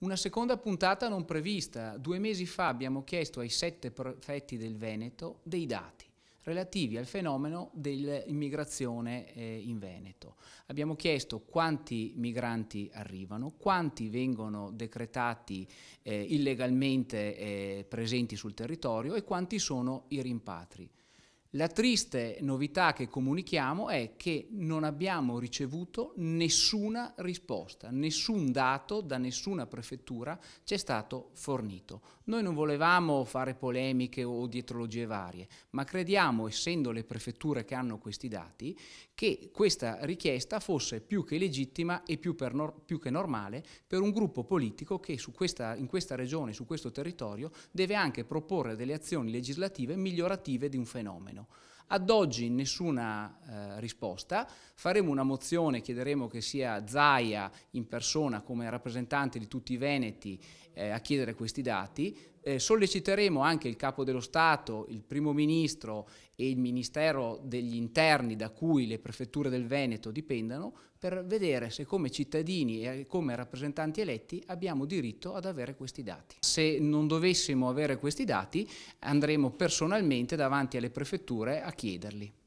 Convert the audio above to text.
Una seconda puntata non prevista. Due mesi fa abbiamo chiesto ai sette prefetti del Veneto dei dati relativi al fenomeno dell'immigrazione eh, in Veneto. Abbiamo chiesto quanti migranti arrivano, quanti vengono decretati eh, illegalmente eh, presenti sul territorio e quanti sono i rimpatri. La triste novità che comunichiamo è che non abbiamo ricevuto nessuna risposta, nessun dato da nessuna prefettura ci è stato fornito. Noi non volevamo fare polemiche o dietrologie varie, ma crediamo, essendo le prefetture che hanno questi dati, che questa richiesta fosse più che legittima e più, no più che normale per un gruppo politico che questa, in questa regione, su questo territorio, deve anche proporre delle azioni legislative migliorative di un fenomeno meno. Ad oggi nessuna eh, risposta, faremo una mozione, chiederemo che sia Zaia in persona come rappresentante di tutti i Veneti eh, a chiedere questi dati, eh, solleciteremo anche il Capo dello Stato, il Primo Ministro e il Ministero degli Interni da cui le prefetture del Veneto dipendano per vedere se come cittadini e come rappresentanti eletti abbiamo diritto ad avere questi dati. Se non dovessimo avere questi dati andremo personalmente davanti alle prefetture a chiederli.